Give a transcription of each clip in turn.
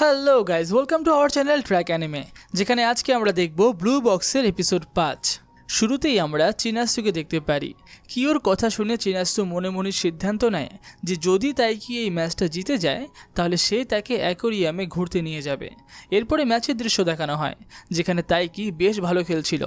Hello guys welcome to our channel Track Anime যেখানে আজকে আমরা দেখব ব্লু বক্সের এপিসোড পাঁচ শুরুতেই আমরা চিনাস্তুকে দেখতে পারি কিওর কথা শুনে চিনাস্তু মনে মনে সিদ্ধান্ত নেয় যে যদি তাই কি এই ম্যাচটা জিতে যায় তাহলে সে তাকে অ্যাকোরিয়ামে ঘুরতে নিয়ে যাবে এরপরে ম্যাচের দৃশ্য দেখানো হয় যেখানে তাই কি বেশ ভালো খেলছিল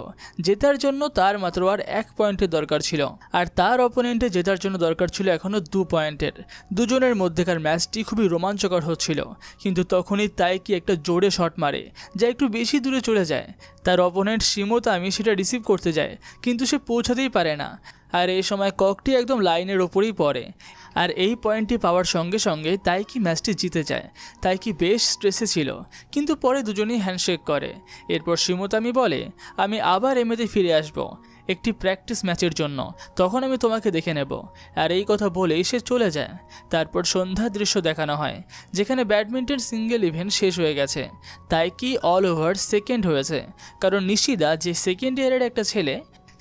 জেতার জন্য তার মাত্র আর এক পয়েন্টের দরকার ছিল আর তার অপোনেন্টে জেতার জন্য দরকার ছিল এখনও দু পয়েন্টের দুজনের মধ্যেকার ম্যাচটি খুবই রোমাঞ্চকর হচ্ছিল কিন্তু তখনই তাই কি একটা জোরে শট মারে যা একটু বেশি দূরে চলে যায় তার অপোনেন্ট সীমতা আমি সেটা রিসিভ করতে পৌঁছতে যায় কিন্তু সে পৌঁছাতেই পারে না আর এই সময় ককটি একদম লাইনের ওপরেই পড়ে আর এই পয়েন্টটি পাওয়ার সঙ্গে সঙ্গে তাই কি ম্যাচটি জিতে যায় তাই কি বেশ স্ট্রেসে ছিল কিন্তু পরে দুজনেই হ্যান্ডশেক করে এরপর শ্রীমতামি বলে আমি আবার এমএতে ফিরে আসব একটি প্র্যাকটিস ম্যাচের জন্য তখন আমি তোমাকে দেখে নেব আর এই কথা বলেই সে চলে যায় তারপর সন্ধ্যা দৃশ্য দেখানো হয় যেখানে ব্যাডমিন্টন সিঙ্গেল ইভেন্ট শেষ হয়ে গেছে তাই কি অল ওভার সেকেন্ড হয়েছে কারণ নিশিদা যে সেকেন্ড ইয়ারের একটা ছেলে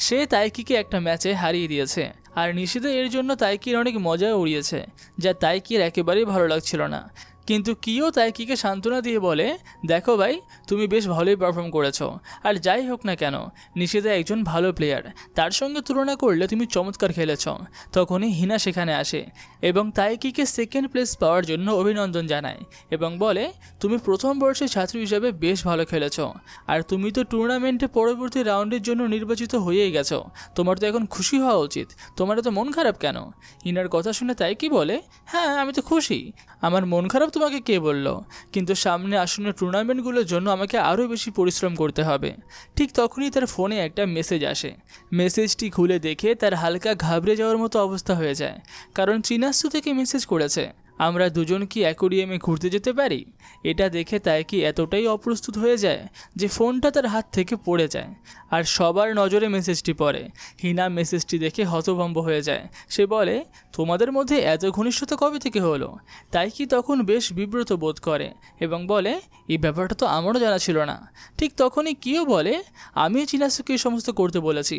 সে তাইকিকে একটা ম্যাচে হারিয়ে দিয়েছে আর নিশিদা এর জন্য তাইকির অনেক মজা উড়িয়েছে যা তাইকির একেবারেই ভালো লাগছিল না কিন্তু কিও তাইকিকে সান্ত্বনা দিয়ে বলে দেখো ভাই তুমি বেশ ভালোই পারফর্ম করেছো আর যাই হোক না কেন নিশিদা একজন ভালো প্লেয়ার তার সঙ্গে তুলনা করলে তুমি চমৎকার খেলেছ তখনই হিনা সেখানে আসে এবং তাইকিকে সেকেন্ড প্লেস পাওয়ার জন্য অভিনন্দন জানায় এবং বলে তুমি প্রথম বর্ষের ছাত্রী হিসেবে বেশ ভালো খেলেছ আর তুমি তো টুর্নামেন্টে পরবর্তী রাউন্ডের জন্য নির্বাচিত হয়েই গেছো তোমার তো এখন খুশি হওয়া উচিত তোমার তোমার এত মন খারাপ কেন ইনার কথা শুনে তাই কি বলে হ্যাঁ আমি তো খুশি আমার মন খারাপ তোমাকে কে বলল কিন্তু সামনে আসন্ন টুর্নামেন্টগুলোর জন্য আমাকে আরও বেশি পরিশ্রম করতে হবে ঠিক তখনই তার ফোনে একটা মেসেজ আসে মেসেজটি খুলে দেখে তার হালকা ঘাবড়ে যাওয়ার মতো অবস্থা হয়ে যায় কারণ চিনাস্তু থেকে মেসেজ করেছে আমরা দুজন কি অ্যাকোরিয়ামে ঘুরতে যেতে পারি এটা দেখে তাই কি এতটাই অপ্রস্তুত হয়ে যায় যে ফোনটা তার হাত থেকে পড়ে যায় আর সবার নজরে মেসেজটি পড়ে হিনা মেসেজটি দেখে হতভম্ব হয়ে যায় সে বলে তোমাদের মধ্যে এত ঘনিষ্ঠতা কবে থেকে হলো তাই কি তখন বেশ বিব্রত বোধ করে এবং বলে এই ব্যাপারটা তো আমারও জানা ছিল না ঠিক তখনই কিও বলে আমি চিনাসুকে এই সমস্ত করতে বলেছি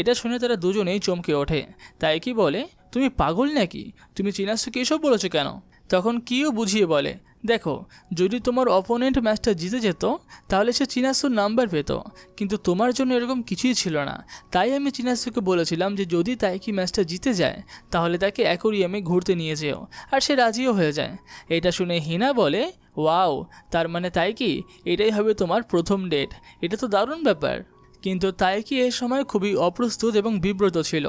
এটা শুনে তারা দুজনেই চমকে ওঠে তাই কি বলে তুমি পাগল নাকি তুমি চিনাসুকে এসব বলেছো কেন তখন কিও বুঝিয়ে বলে দেখো যদি তোমার অপোনেন্ট ম্যাচটা জিতে যেত তাহলে সে চিনাসুর নাম্বার পেত কিন্তু তোমার জন্য এরকম কিছুই ছিল না তাই আমি চিনাসুকে বলেছিলাম যে যদি তাই কি ম্যাচটা জিতে যায় তাহলে তাকে অ্যাকোরিয়ামে ঘুরতে নিয়ে যেও আর সে রাজিও হয়ে যায় এটা শুনে হিনা বলে ওয়াও তার মানে তাই কি এটাই হবে তোমার প্রথম ডেট এটা তো দারুণ ব্যাপার কিন্তু তাইকি এ সময় খুবই অপ্রস্তুত এবং বিব্রত ছিল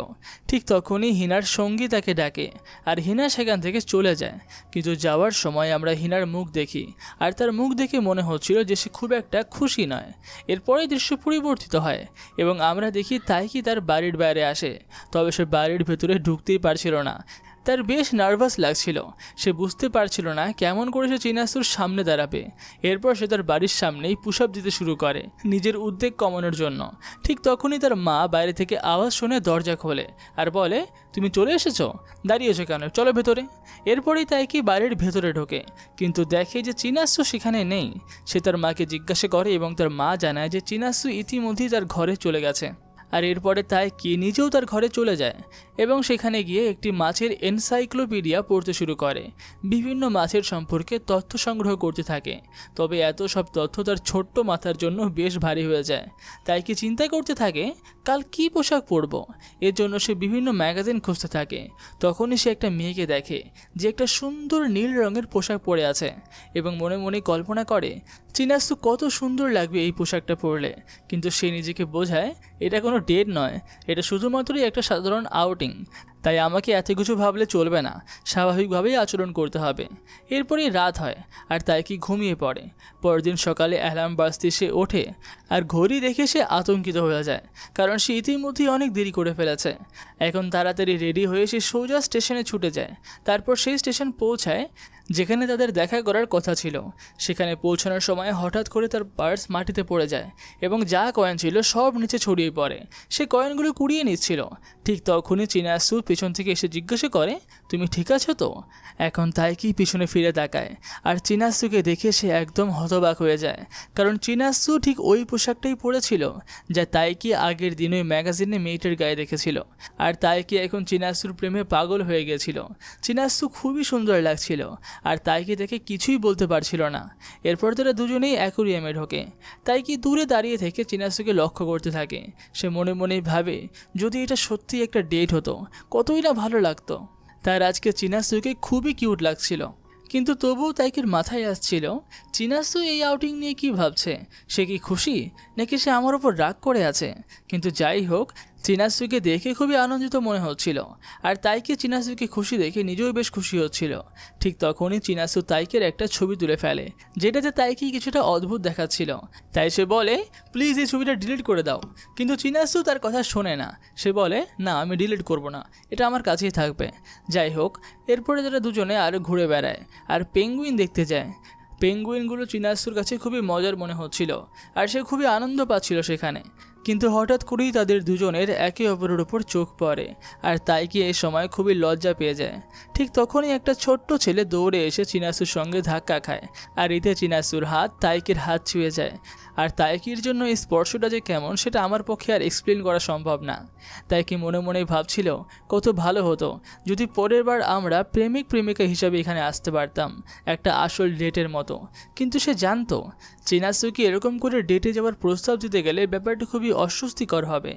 ঠিক তখনই হিনার সঙ্গী তাকে ডাকে আর হিনা সেখান থেকে চলে যায় কিন্তু যাওয়ার সময় আমরা হিনার মুখ দেখি আর তার মুখ দেখে মনে হচ্ছিল যে সে খুব একটা খুশি নয় এরপরেই দৃশ্য পরিবর্তিত হয় এবং আমরা দেখি তাইকি তার বাড়ির বাইরে আসে তবে সে বাড়ির ভেতরে ঢুকতেই পারছিল না তার বেশ নার্ভাস লাগছিল সে বুঝতে পারছিল না কেমন করে সে চিনাসুর সামনে দাঁড়াবে এরপর সে তার বাড়ির সামনেই পুশ আপ দিতে শুরু করে নিজের উদ্বেগ কমানোর জন্য ঠিক তখনই তার মা বাইরে থেকে আওয়াজ শুনে দরজা খোলে আর বলে তুমি চলে এসেছো দাঁড়িয়েছো কেন চলো ভেতরে এরপরেই তাই কি বাড়ির ভেতরে ঢোকে কিন্তু দেখে যে চিনাসু সেখানে নেই সে তার মাকে জিজ্ঞাসা করে এবং তার মা জানায় যে চিনাসু ইতিমধ্যেই তার ঘরে চলে গেছে আর এরপরে তাই কি নিজেও তার ঘরে চলে যায় এবং সেখানে গিয়ে একটি মাছের এনসাইক্লোপিডিয়া পড়তে শুরু করে বিভিন্ন মাছের সম্পর্কে তথ্য সংগ্রহ করতে থাকে তবে এত সব তথ্য তার ছোট্ট মাথার জন্য বেশ ভারী হয়ে যায় তাই কি চিন্তা করতে থাকে কাল কি পোশাক পরব এর জন্য সে বিভিন্ন ম্যাগাজিন খুঁজতে থাকে তখনই সে একটা মেয়েকে দেখে যে একটা সুন্দর নীল রঙের পোশাক পরে আছে এবং মনে মনে কল্পনা করে তো কত সুন্দর লাগবে এই পোশাকটা পরলে কিন্তু সে নিজেকে বোঝায় এটা কোনো ডেট নয় এটা শুধুমাত্রই একটা সাধারণ আউটিং তাই আমাকে এত কিছু ভাবলে চলবে না স্বাভাবিকভাবেই আচরণ করতে হবে এরপরেই রাত হয় আর তাই কি ঘুমিয়ে পড়ে পরদিন সকালে অ্যালার্ম বাজতে সে ওঠে আর ঘড়ি দেখে সে আতঙ্কিত হয়ে যায় কারণ সে ইতিমধ্যেই অনেক দেরি করে ফেলেছে এখন তাড়াতাড়ি রেডি হয়ে সে সোজা স্টেশনে ছুটে যায় তারপর সেই স্টেশন পৌঁছায় যেখানে তাদের দেখা করার কথা ছিল সেখানে পৌঁছানোর সময় হঠাৎ করে তার পার্স মাটিতে পড়ে যায় এবং যা কয়েন ছিল সব নিচে ছড়িয়ে পড়ে সে কয়েনগুলো কুড়িয়ে নিচ্ছিল ঠিক তখনই চীনা সুপ পেছন থেকে এসে জিজ্ঞাসা করে তুমি ঠিক আছো তো এখন কি পিছনে ফিরে তাকায় আর চিনাসুকে দেখে সে একদম হতবাক হয়ে যায় কারণ চিনাসু ঠিক ওই পোশাকটাই পরেছিল যা তাই কি আগের দিন ওই ম্যাগাজিনে মেয়েটার গায়ে দেখেছিল আর তাই কি এখন চিনাসুর প্রেমে পাগল হয়ে গেছিল চিনাসু খুবই সুন্দর লাগছিল আর কি দেখে কিছুই বলতে পারছিল না এরপর তারা দুজনেই অ্যাকুরিয়ামে ঢোকে তাই কি দূরে দাঁড়িয়ে থেকে চিনাসুকে লক্ষ্য করতে থাকে সে মনে মনে ভাবে যদি এটা সত্যি একটা ডেট হতো কতই না ভালো লাগতো তাই রাজকে চিনাসুকে খুবই কিউট লাগছিল কিন্তু তবুও তাইকের মাথায় আসছিল চিনাসু এই আউটিং নিয়ে কি ভাবছে সে কি খুশি নাকি সে আমার ওপর রাগ করে আছে কিন্তু যাই হোক চিনাসুকে দেখে খুবই আনন্দিত মনে হচ্ছিল আর তাইকে চিনাসুকে খুশি দেখে নিজেও বেশ খুশি হচ্ছিল ঠিক তখনই চিনাসু তাইকের একটা ছবি তুলে ফেলে যেটাতে তাইকে কিছুটা অদ্ভুত দেখাচ্ছিল তাই সে বলে প্লিজ এই ছবিটা ডিলিট করে দাও কিন্তু চিনাসু তার কথা শোনে না সে বলে না আমি ডিলিট করব না এটা আমার কাছেই থাকবে যাই হোক এরপরে তারা দুজনে আরও ঘুরে বেড়ায় আর পেঙ্গুইন দেখতে যায় পেঙ্গুইনগুলো চিনাসুর কাছে খুবই মজার মনে হচ্ছিল আর সে খুবই আনন্দ পাচ্ছিল সেখানে কিন্তু হঠাৎ করেই তাদের দুজনের একে অপরের ওপর চোখ পড়ে আর তাই কি এই সময় খুবই লজ্জা পেয়ে যায় ঠিক তখনই একটা ছোট্ট ছেলে দৌড়ে এসে চিনাসুর সঙ্গে ধাক্কা খায় আর ইতে চিনাসুর হাত তাইকের হাত ছুঁয়ে যায় আর তাইকির জন্য এই স্পর্শটা যে কেমন সেটা আমার পক্ষে আর এক্সপ্লেন করা সম্ভব না তাইকি মনে মনে ভাবছিল কত ভালো হতো যদি পরের বার আমরা প্রেমিক প্রেমিকা হিসাবে এখানে আসতে পারতাম একটা আসল ডেটের মতো কিন্তু সে জানতো চিনাসুকি এরকম করে ডেটে যাওয়ার প্রস্তাব দিতে গেলে ব্যাপারটা খুবই অস্বস্তিকর হবে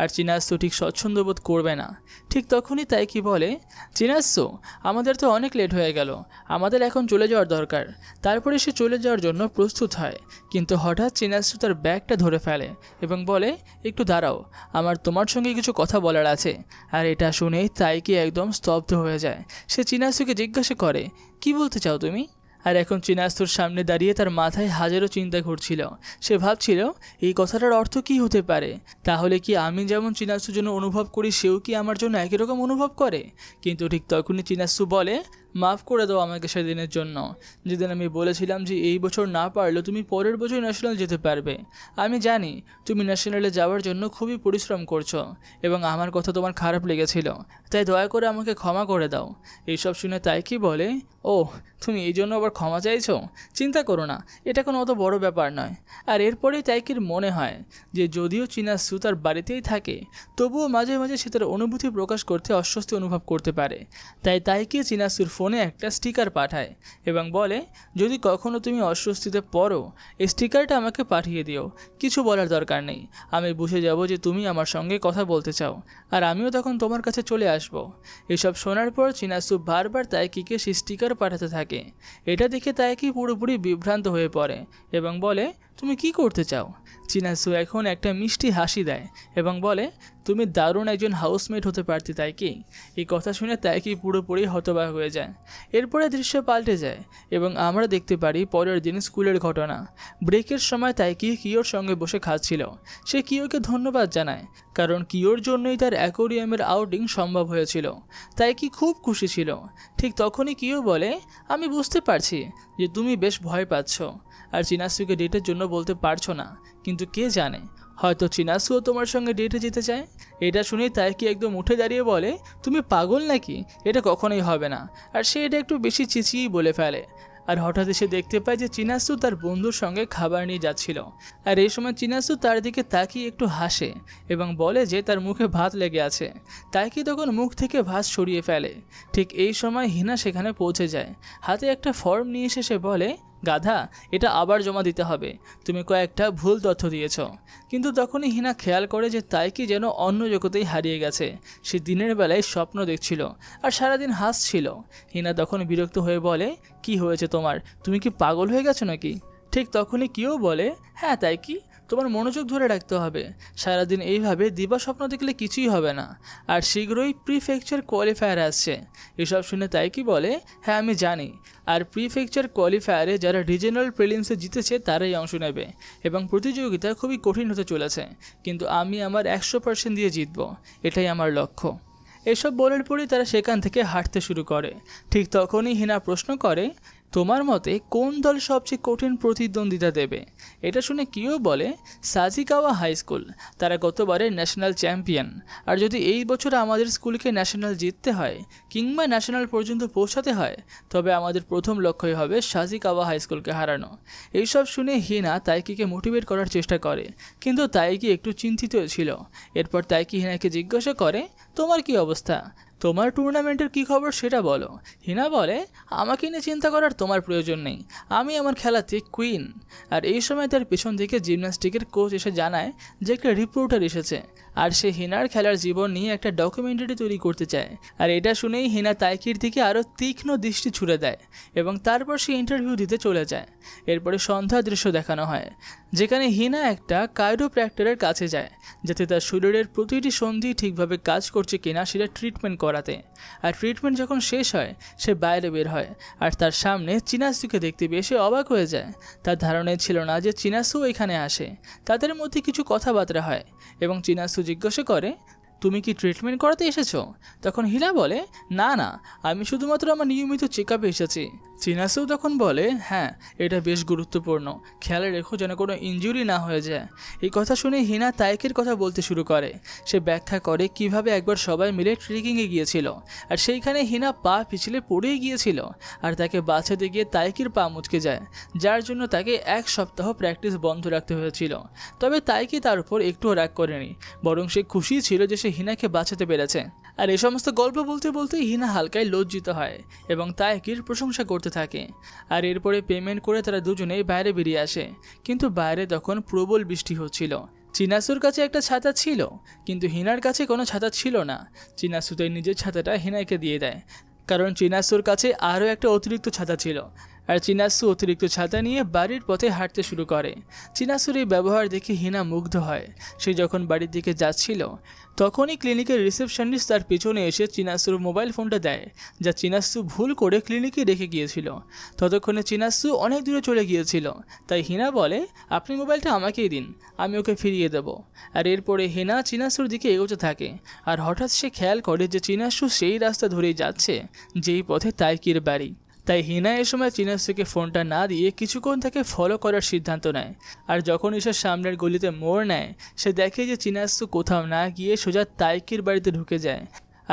আর চিনাসু ঠিক স্বচ্ছন্দ বোধ করবে না ঠিক তখনই তাই কি বলে চিনাসু আমাদের তো অনেক লেট হয়ে গেল আমাদের এখন চলে যাওয়ার দরকার তারপরে সে চলে যাওয়ার জন্য প্রস্তুত হয় কিন্তু হঠাৎ চিনাসু তার ব্যাগটা ধরে ফেলে এবং বলে একটু দাঁড়াও আমার তোমার সঙ্গে কিছু কথা বলার আছে আর এটা শুনে তাইকে একদম স্তব্ধ হয়ে যায় সে চিনাসুকে জিজ্ঞাসা করে কি বলতে চাও তুমি আর এখন চিনাস্তুর সামনে দাঁড়িয়ে তার মাথায় হাজারো চিন্তা ঘুরছিল সে ভাবছিল এই কথাটার অর্থ কি হতে পারে তাহলে কি আমি যেমন চিনাস্তুর জন্য অনুভব করি সেও কি আমার জন্য একই রকম অনুভব করে কিন্তু ঠিক তখনই চিনাস্তু বলে মাফ করে দাও আমাকে সেদিনের জন্য যেদিন আমি বলেছিলাম যে এই বছর না পারলে তুমি পরের বছর ন্যাশনাল যেতে পারবে আমি জানি তুমি ন্যাশনালে যাওয়ার জন্য খুবই পরিশ্রম করছো এবং আমার কথা তোমার খারাপ লেগেছিল তাই দয়া করে আমাকে ক্ষমা করে দাও এইসব শুনে তাই কি বলে ও তুমি এই জন্য আবার ক্ষমা চাইছো চিন্তা করো না এটা কোনো অত বড় ব্যাপার নয় আর এরপরেই তাইকির মনে হয় যে যদিও চীনা সু তার বাড়িতেই থাকে তবুও মাঝে মাঝে সে তার অনুভূতি প্রকাশ করতে অস্বস্তি অনুভব করতে পারে তাই তাইকি চীনা সুর ফোন ফোনে একটা স্টিকার পাঠায় এবং বলে যদি কখনও তুমি অস্বস্তিতে পড়ো এই স্টিকারটা আমাকে পাঠিয়ে দিও কিছু বলার দরকার নেই আমি বুঝে যাব যে তুমি আমার সঙ্গে কথা বলতে চাও আর আমিও তখন তোমার কাছে চলে আসব। এসব শোনার পর চিনাসু বারবার তাইকিকে সে স্টিকার পাঠাতে থাকে এটা দেখে তাইকি পুরোপুরি বিভ্রান্ত হয়ে পড়ে এবং বলে তুমি কি করতে চাও চিনাসু এখন একটা মিষ্টি হাসি দেয় এবং বলে তুমি দারুণ একজন হাউসমেট হতে পারতে তাই কি এই কথা শুনে তাই কি পুরোপুরি হতবাক হয়ে যায় এরপরে দৃশ্য পাল্টে যায় এবং আমরা দেখতে পারি পরের দিন স্কুলের ঘটনা ব্রেকের সময় তাই কি কিওর সঙ্গে বসে খাচ্ছিল সে কিওকে ধন্যবাদ জানায় কারণ কিওর জন্যই তার অ্যাকোরিয়ামের আউটিং সম্ভব হয়েছিল তাই কি খুব খুশি ছিল ঠিক তখনই কিও বলে আমি বুঝতে পারছি যে তুমি বেশ ভয় পাচ্ছ আর চিনাসুকে ডেটের জন্য বলতে পারছো না কিন্তু কে জানে হয়তো চিনাসুও তোমার সঙ্গে ডেটে যেতে চায় এটা শুনে তাই কি একদম উঠে দাঁড়িয়ে বলে তুমি পাগল নাকি এটা কখনোই হবে না আর সে এটা একটু বেশি চিচিয়েই বলে ফেলে আর হঠাৎ এসে দেখতে পায় যে চিনাসু তার বন্ধুর সঙ্গে খাবার নিয়ে যাচ্ছিল আর এই সময় চিনাসু তার দিকে তাকিয়ে একটু হাসে এবং বলে যে তার মুখে ভাত লেগে আছে কি তখন মুখ থেকে ভাত সরিয়ে ফেলে ঠিক এই সময় হিনা সেখানে পৌঁছে যায় হাতে একটা ফর্ম নিয়ে এসে সে বলে গাধা এটা আবার জমা দিতে হবে তুমি কয়েকটা ভুল তথ্য দিয়েছ কিন্তু তখনই হিনা খেয়াল করে যে তাইকি যেন অন্য জগতেই হারিয়ে গেছে সে দিনের বেলায় স্বপ্ন দেখছিল আর সারাদিন হাসছিল হিনা তখন বিরক্ত হয়ে বলে কি হয়েছে তোমার তুমি কি পাগল হয়ে গেছো নাকি ঠিক তখনই কেউ বলে হ্যাঁ তাই কি তোমার মনোযোগ ধরে রাখতে হবে সারাদিন এইভাবে দিবা স্বপ্ন দেখলে কিছুই হবে না আর শীঘ্রই প্রিফেকচার কোয়ালিফায়ার আসছে এসব শুনে তাই কি বলে হ্যাঁ আমি জানি আর প্রিফেকচার কোয়ালিফায়ারে যারা রিজনাল প্রিলিমসে জিতেছে তারাই অংশ নেবে এবং প্রতিযোগিতা খুবই কঠিন হতে চলেছে কিন্তু আমি আমার একশো পার্সেন্ট দিয়ে জিতব এটাই আমার লক্ষ্য এসব বলার পরে তারা সেখান থেকে হাঁটতে শুরু করে ঠিক তখনই হিনা প্রশ্ন করে তোমার মতে কোন দল সবচেয়ে কঠিন প্রতিদ্বন্দ্বিতা দেবে এটা শুনে কেউ বলে সাজিকাওয়া হাই স্কুল তারা গতবারে ন্যাশনাল চ্যাম্পিয়ন আর যদি এই বছর আমাদের স্কুলকে ন্যাশনাল জিততে হয় কিংবা ন্যাশনাল পর্যন্ত পৌঁছাতে হয় তবে আমাদের প্রথম লক্ষ্যই হবে সাজিকাওয়া হাই স্কুলকে হারানো এইসব শুনে হিনা তাইকিকে মোটিভেট করার চেষ্টা করে কিন্তু তাইকি একটু চিন্তিত ছিল এরপর তাইকি হিনাকে জিজ্ঞাসা করে তোমার কি অবস্থা তোমার টুর্নামেন্টের কী খবর সেটা বলো হিনা বলে আমাকে নিয়ে চিন্তা করার তোমার প্রয়োজন নেই আমি আমার খেলাতে কুইন আর এই সময় তার পেছন থেকে জিমন্যাস্টিকের কোচ এসে জানায় যে একটা রিপোর্টার এসেছে আর সে হেনার খেলার জীবন নিয়ে একটা ডকুমেন্টারি তৈরি করতে চায় আর এটা শুনেই হেনা তাইকির দিকে আরও তীক্ষ্ণ দৃষ্টি ছুড়ে দেয় এবং তারপর সে ইন্টারভিউ দিতে চলে যায় এরপরে সন্ধ্যা দৃশ্য দেখানো হয় যেখানে হিনা একটা কায়রো প্র্যাক্টরের কাছে যায় যাতে তার শরীরের প্রতিটি সন্ধি ঠিকভাবে কাজ করছে কিনা সেটা ট্রিটমেন্ট করাতে আর ট্রিটমেন্ট যখন শেষ হয় সে বাইরে বের হয় আর তার সামনে চিনাসুকে দেখতে পেয়ে সে অবাক হয়ে যায় তার ধারণা ছিল না যে চিনাসু এখানে আসে তাদের মধ্যে কিছু কথাবার্তা হয় এবং চিনাসু জিজ্ঞাসা করে তুমি কি ট্রিটমেন্ট করাতে এসেছো তখন হিলা বলে না না আমি শুধুমাত্র আমার নিয়মিত চেক আপে এসেছি চিনাসেও তখন বলে হ্যাঁ এটা বেশ গুরুত্বপূর্ণ খেয়াল রেখো যেন কোনো ইঞ্জুরি না হয়ে যায় এই কথা শুনে হিনা তাইকের কথা বলতে শুরু করে সে ব্যাখ্যা করে কিভাবে একবার সবাই মিলে ট্রেকিংয়ে গিয়েছিল আর সেইখানে হিনা পা পিছলে পড়েই গিয়েছিল আর তাকে বাঁচাতে গিয়ে তাইকির পা মুচকে যায় যার জন্য তাকে এক সপ্তাহ প্র্যাকটিস বন্ধ রাখতে হয়েছিল তবে তাইকি তার উপর একটুও রাগ করেনি বরং সে খুশি ছিল যে সে হিনাকে বাঁচাতে পেরেছে আর এই সমস্ত গল্প বলতে বলতে হিনা হালকায় লজ্জিত হয় এবং তায়কির প্রশংসা করতে থাকে আর এরপরে পেমেন্ট করে তারা দুজনেই বাইরে বেরিয়ে আসে কিন্তু বাইরে তখন প্রবল বৃষ্টি হচ্ছিল চিনাসুর কাছে একটা ছাতা ছিল কিন্তু হিনার কাছে কোনো ছাতা ছিল না চিনাসুতে নিজের ছাতাটা হিনাকে দিয়ে দেয় কারণ চিনাসুর কাছে আরও একটা অতিরিক্ত ছাতা ছিল আর চিনাসু অতিরিক্ত ছাতা নিয়ে বাড়ির পথে হাঁটতে শুরু করে চিনাসুর এই ব্যবহার দেখে হিনা মুগ্ধ হয় সে যখন বাড়ির দিকে যাচ্ছিল তখনই ক্লিনিকের রিসেপশনিস্ট তার পিছনে এসে চিনাসুর মোবাইল ফোনটা দেয় যা চিনাসু ভুল করে ক্লিনিকে রেখে গিয়েছিল ততক্ষণে চিনাসু অনেক দূরে চলে গিয়েছিল তাই হিনা বলে আপনি মোবাইলটা আমাকেই দিন আমি ওকে ফিরিয়ে দেব আর এরপরে হেনা চিনাসুর দিকে এগোতে থাকে আর হঠাৎ সে খেয়াল করে যে চিনাসু সেই রাস্তা ধরেই যাচ্ছে যেই পথে তাইকির বাড়ি তাই হিনা এ সময় চিনাসুকে ফোনটা না দিয়ে কিছুক্ষণ তাকে ফলো করার সিদ্ধান্ত নেয় আর যখন ঈশার সামনের গলিতে মোড় নেয় সে দেখে যে চিনাসু কোথাও না গিয়ে সোজা তাইকির বাড়িতে ঢুকে যায়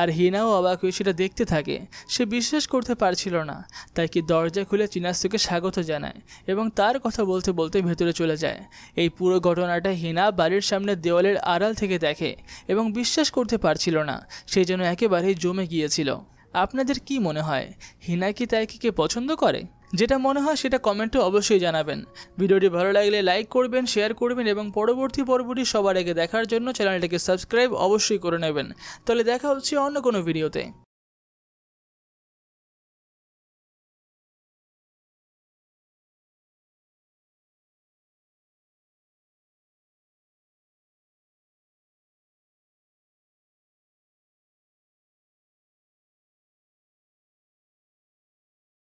আর হিনাও অবাক হয়ে সেটা দেখতে থাকে সে বিশ্বাস করতে পারছিল না তাই কি দরজা খুলে চিনাস্তুকে স্বাগত জানায় এবং তার কথা বলতে বলতে ভেতরে চলে যায় এই পুরো ঘটনাটা হিনা বাড়ির সামনে দেওয়ালের আড়াল থেকে দেখে এবং বিশ্বাস করতে পারছিল না সেই জন্য একেবারেই জমে গিয়েছিল আপনাদের কি মনে হয় হিনা কি তাইকিকে পছন্দ করে যেটা মনে হয় সেটা কমেন্টে অবশ্যই জানাবেন ভিডিওটি ভালো লাগলে লাইক করবেন শেয়ার করবেন এবং পরবর্তী পর্বটি সবার আগে দেখার জন্য চ্যানেলটিকে সাবস্ক্রাইব অবশ্যই করে নেবেন তাহলে দেখা হচ্ছে অন্য কোনো ভিডিওতে